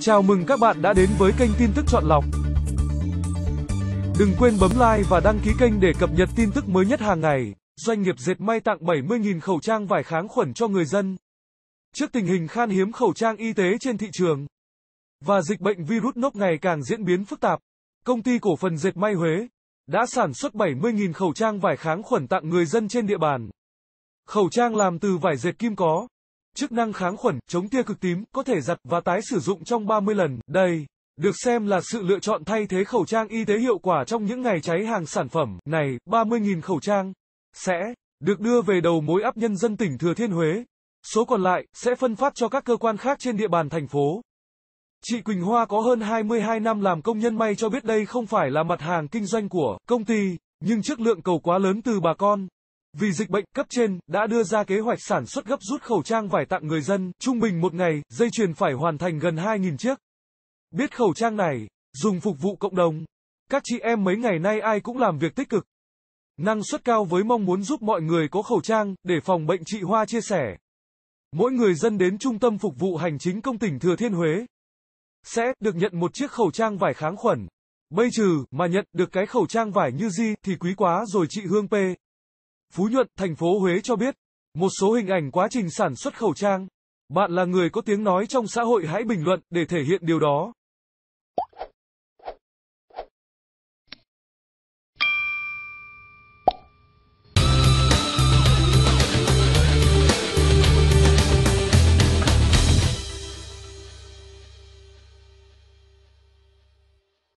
Chào mừng các bạn đã đến với kênh tin tức chọn lọc. Đừng quên bấm like và đăng ký kênh để cập nhật tin tức mới nhất hàng ngày. Doanh nghiệp dệt may tặng 70.000 khẩu trang vải kháng khuẩn cho người dân. Trước tình hình khan hiếm khẩu trang y tế trên thị trường và dịch bệnh virus nốt ngày càng diễn biến phức tạp, công ty cổ phần dệt may Huế đã sản xuất 70.000 khẩu trang vải kháng khuẩn tặng người dân trên địa bàn. Khẩu trang làm từ vải dệt kim có Chức năng kháng khuẩn, chống tia cực tím, có thể giặt và tái sử dụng trong 30 lần. Đây được xem là sự lựa chọn thay thế khẩu trang y tế hiệu quả trong những ngày cháy hàng sản phẩm này, 30.000 khẩu trang sẽ được đưa về đầu mối áp nhân dân tỉnh Thừa Thiên Huế. Số còn lại sẽ phân phát cho các cơ quan khác trên địa bàn thành phố. Chị Quỳnh Hoa có hơn 22 năm làm công nhân may cho biết đây không phải là mặt hàng kinh doanh của công ty, nhưng chất lượng cầu quá lớn từ bà con, vì dịch bệnh, cấp trên đã đưa ra kế hoạch sản xuất gấp rút khẩu trang vải tặng người dân, trung bình một ngày, dây chuyền phải hoàn thành gần 2.000 chiếc. Biết khẩu trang này, dùng phục vụ cộng đồng. Các chị em mấy ngày nay ai cũng làm việc tích cực. Năng suất cao với mong muốn giúp mọi người có khẩu trang, để phòng bệnh chị Hoa chia sẻ. Mỗi người dân đến Trung tâm Phục vụ Hành chính Công tỉnh Thừa Thiên Huế sẽ được nhận một chiếc khẩu trang vải kháng khuẩn. Bây trừ mà nhận được cái khẩu trang vải như gì thì quý quá rồi chị Hương P. Phú Nhuận, thành phố Huế cho biết, một số hình ảnh quá trình sản xuất khẩu trang. Bạn là người có tiếng nói trong xã hội hãy bình luận để thể hiện điều đó.